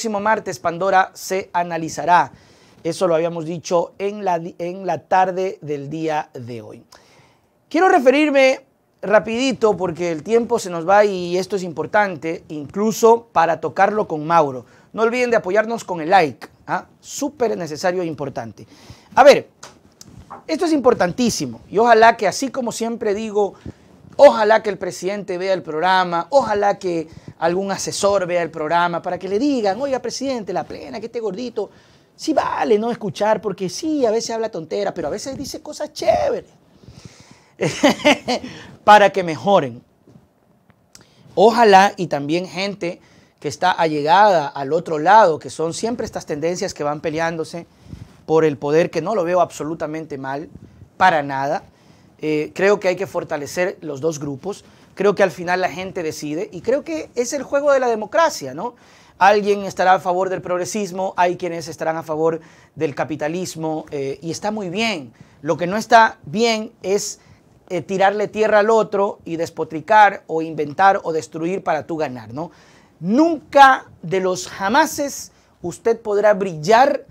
próximo martes Pandora se analizará. Eso lo habíamos dicho en la, en la tarde del día de hoy. Quiero referirme rapidito porque el tiempo se nos va y esto es importante, incluso para tocarlo con Mauro. No olviden de apoyarnos con el like, ¿ah? súper necesario e importante. A ver, esto es importantísimo y ojalá que así como siempre digo, Ojalá que el presidente vea el programa, ojalá que algún asesor vea el programa para que le digan, oiga presidente, la plena, que esté gordito, sí vale no escuchar, porque sí, a veces habla tontera, pero a veces dice cosas chéveres, para que mejoren. Ojalá y también gente que está allegada al otro lado, que son siempre estas tendencias que van peleándose por el poder, que no lo veo absolutamente mal, para nada. Eh, creo que hay que fortalecer los dos grupos. Creo que al final la gente decide y creo que es el juego de la democracia, ¿no? Alguien estará a favor del progresismo, hay quienes estarán a favor del capitalismo eh, y está muy bien. Lo que no está bien es eh, tirarle tierra al otro y despotricar o inventar o destruir para tú ganar, ¿no? Nunca de los jamases usted podrá brillar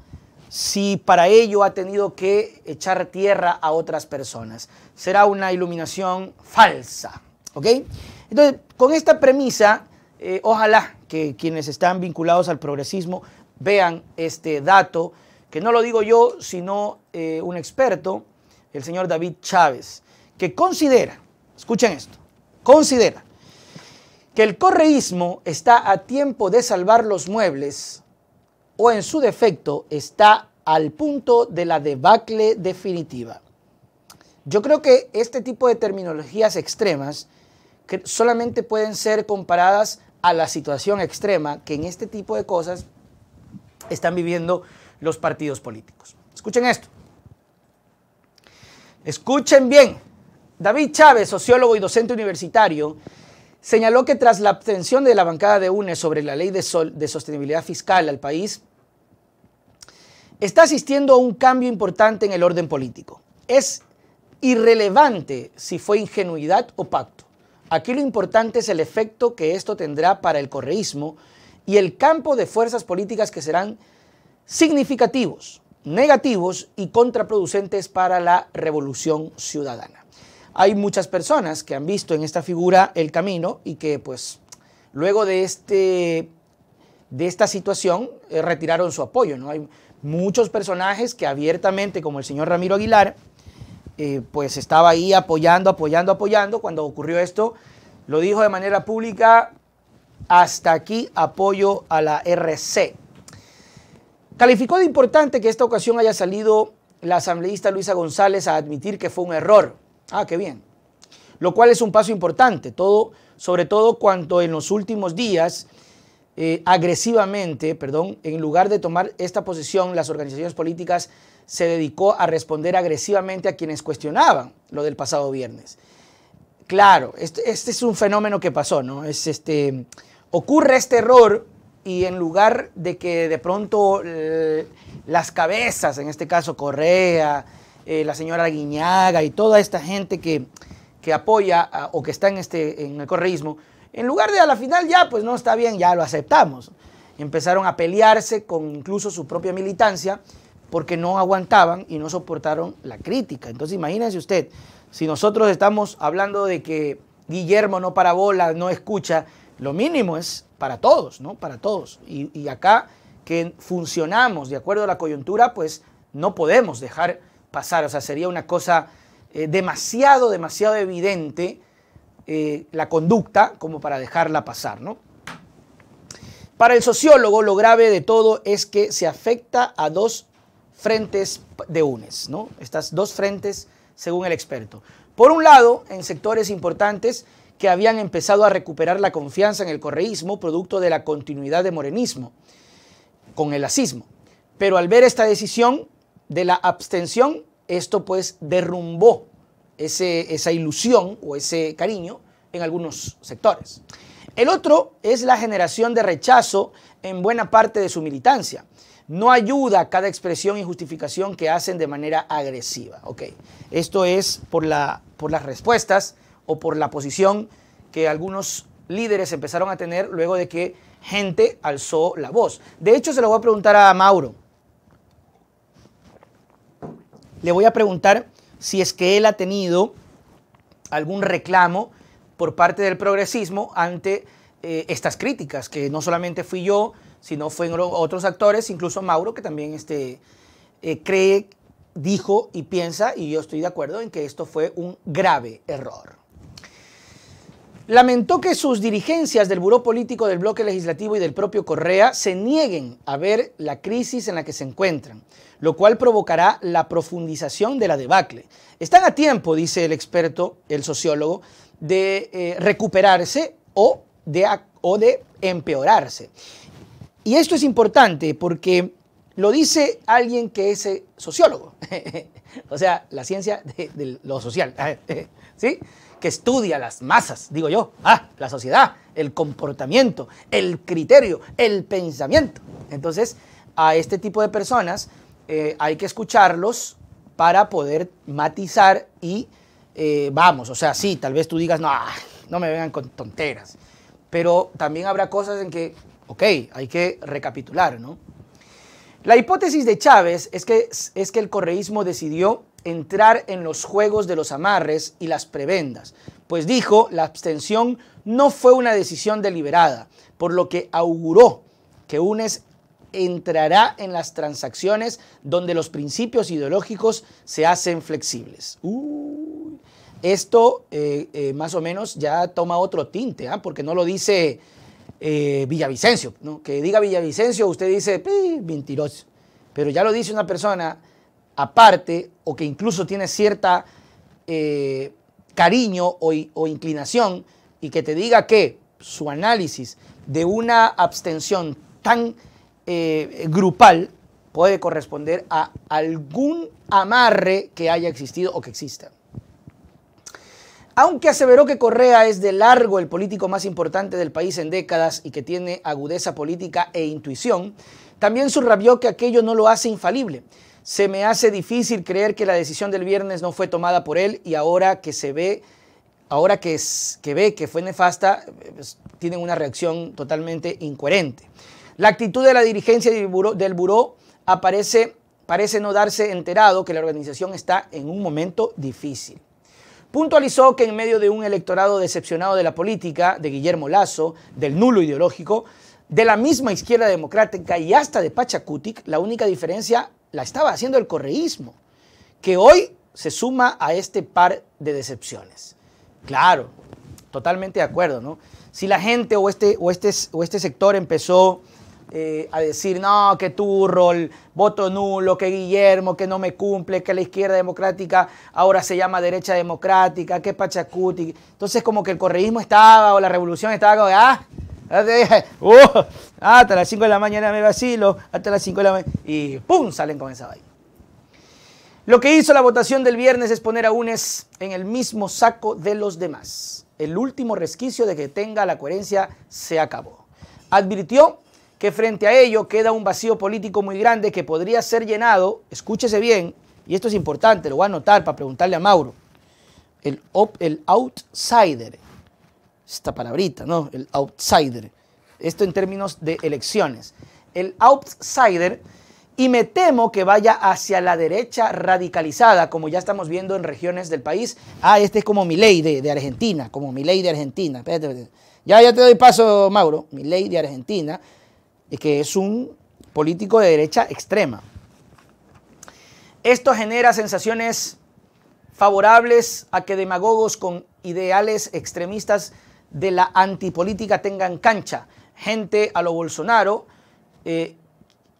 si para ello ha tenido que echar tierra a otras personas. Será una iluminación falsa. ¿Ok? Entonces, con esta premisa, eh, ojalá que quienes están vinculados al progresismo vean este dato, que no lo digo yo, sino eh, un experto, el señor David Chávez, que considera, escuchen esto, considera que el correísmo está a tiempo de salvar los muebles o en su defecto está al punto de la debacle definitiva. Yo creo que este tipo de terminologías extremas que solamente pueden ser comparadas a la situación extrema que en este tipo de cosas están viviendo los partidos políticos. Escuchen esto. Escuchen bien. David Chávez, sociólogo y docente universitario, señaló que tras la abstención de la bancada de UNE sobre la ley de, de sostenibilidad fiscal al país, está asistiendo a un cambio importante en el orden político. Es irrelevante si fue ingenuidad o pacto. Aquí lo importante es el efecto que esto tendrá para el correísmo y el campo de fuerzas políticas que serán significativos, negativos y contraproducentes para la revolución ciudadana. Hay muchas personas que han visto en esta figura el camino y que pues luego de, este, de esta situación eh, retiraron su apoyo. ¿no? Hay, muchos personajes que abiertamente, como el señor Ramiro Aguilar, eh, pues estaba ahí apoyando, apoyando, apoyando. Cuando ocurrió esto, lo dijo de manera pública, hasta aquí apoyo a la RC. Calificó de importante que esta ocasión haya salido la asambleísta Luisa González a admitir que fue un error. Ah, qué bien. Lo cual es un paso importante, todo, sobre todo cuando en los últimos días eh, agresivamente, perdón, en lugar de tomar esta posición, las organizaciones políticas se dedicó a responder agresivamente a quienes cuestionaban lo del pasado viernes. Claro, este, este es un fenómeno que pasó, ¿no? Es este, ocurre este error y en lugar de que de pronto eh, las cabezas, en este caso Correa, eh, la señora Guiñaga y toda esta gente que, que apoya o que está en, este, en el correísmo, en lugar de a la final ya, pues no está bien, ya lo aceptamos. Empezaron a pelearse con incluso su propia militancia porque no aguantaban y no soportaron la crítica. Entonces imagínense usted, si nosotros estamos hablando de que Guillermo no parabola, no escucha, lo mínimo es para todos, ¿no? Para todos. Y, acá que funcionamos de acuerdo a la coyuntura, pues no podemos dejar pasar. O sea, sería una cosa eh, demasiado, demasiado evidente eh, la conducta como para dejarla pasar, ¿no? Para el sociólogo, lo grave de todo es que se afecta a dos frentes de UNES, ¿no? Estas dos frentes, según el experto. Por un lado, en sectores importantes que habían empezado a recuperar la confianza en el correísmo, producto de la continuidad de morenismo con el asismo. Pero al ver esta decisión de la abstención, esto pues derrumbó esa ilusión o ese cariño en algunos sectores. El otro es la generación de rechazo en buena parte de su militancia. No ayuda a cada expresión y justificación que hacen de manera agresiva. Esto es por, la, por las respuestas o por la posición que algunos líderes empezaron a tener luego de que gente alzó la voz. De hecho, se lo voy a preguntar a Mauro. Le voy a preguntar si es que él ha tenido algún reclamo por parte del progresismo ante eh, estas críticas, que no solamente fui yo, sino fueron otros actores, incluso Mauro, que también este, eh, cree, dijo y piensa, y yo estoy de acuerdo en que esto fue un grave error. Lamentó que sus dirigencias del Buró Político del Bloque Legislativo y del propio Correa se nieguen a ver la crisis en la que se encuentran, lo cual provocará la profundización de la debacle. Están a tiempo, dice el experto, el sociólogo, de eh, recuperarse o de, o de empeorarse. Y esto es importante porque lo dice alguien que es eh, sociólogo, o sea, la ciencia de, de lo social. ¿Sí? que estudia las masas, digo yo, ah, la sociedad, el comportamiento, el criterio, el pensamiento. Entonces, a este tipo de personas eh, hay que escucharlos para poder matizar y eh, vamos, o sea, sí, tal vez tú digas, no, ah, no me vengan con tonteras, pero también habrá cosas en que, ok, hay que recapitular, ¿no? La hipótesis de Chávez es que, es que el correísmo decidió entrar en los juegos de los amarres y las prebendas, pues dijo, la abstención no fue una decisión deliberada, por lo que auguró que UNES entrará en las transacciones donde los principios ideológicos se hacen flexibles. esto eh, eh, más o menos ya toma otro tinte, ¿ah? porque no lo dice eh, Villavicencio. ¿no? Que diga Villavicencio, usted dice, mentiroso. Pero ya lo dice una persona aparte o que incluso tiene cierta eh, cariño o, inclinación y que te diga que su análisis de una abstención tan eh, grupal puede corresponder a algún amarre que haya existido o que exista. Aunque aseveró que Correa es de largo el político más importante del país en décadas y que tiene agudeza política e intuición, también subrayó que aquello no lo hace infalible, se me hace difícil creer que la decisión del viernes no fue tomada por él y ahora que se ve, ahora que, ve que fue nefasta, pues, tienen una reacción totalmente incoherente. La actitud de la dirigencia del buró, aparece, parece no darse enterado que la organización está en un momento difícil. Puntualizó que en medio de un electorado decepcionado de la política, de Guillermo Lazo, del nulo ideológico, de la misma izquierda democrática y hasta de Pachacutic, la única diferencia la estaba haciendo el correísmo, que hoy se suma a este par de decepciones. Claro, totalmente de acuerdo, ¿no? Si la gente o este, o este, o este sector empezó eh, a decir, no, que Rol, voto nulo, que Guillermo, que no me cumple, que la izquierda democrática ahora se llama derecha democrática, que Pachacuti. Entonces como que el correísmo estaba o la revolución estaba como, ah, Oh, hasta las 5 de la mañana me vacilo, hasta las 5 de la mañana. Y ¡pum! salen con esa vaina. Lo que hizo la votación del viernes es poner a UNES en el mismo saco de los demás. El último resquicio de que tenga la coherencia se acabó. Advirtió que frente a ello queda un vacío político muy grande que podría ser llenado, escúchese bien, y esto es importante, lo voy a anotar para preguntarle a Mauro, el, el outsider esta palabrita, ¿no? El outsider. Esto en términos de elecciones. El outsider, y me temo que vaya hacia la derecha radicalizada, como ya estamos viendo en regiones del país. Ah, este es como mi ley de, Argentina, como mi ley de Argentina. Ya, ya te doy paso, Mauro. Mi ley de Argentina, que es un político de derecha extrema. Esto genera sensaciones favorables a que demagogos con ideales extremistas de la antipolítica tengan cancha. Gente a lo Bolsonaro, eh,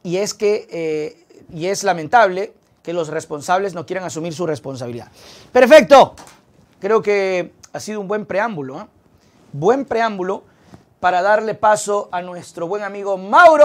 y es que, eh, y es lamentable que los responsables no quieran asumir su responsabilidad. Perfecto, creo que ha sido un buen preámbulo, ¿eh? buen preámbulo para darle paso a nuestro buen amigo Mauro.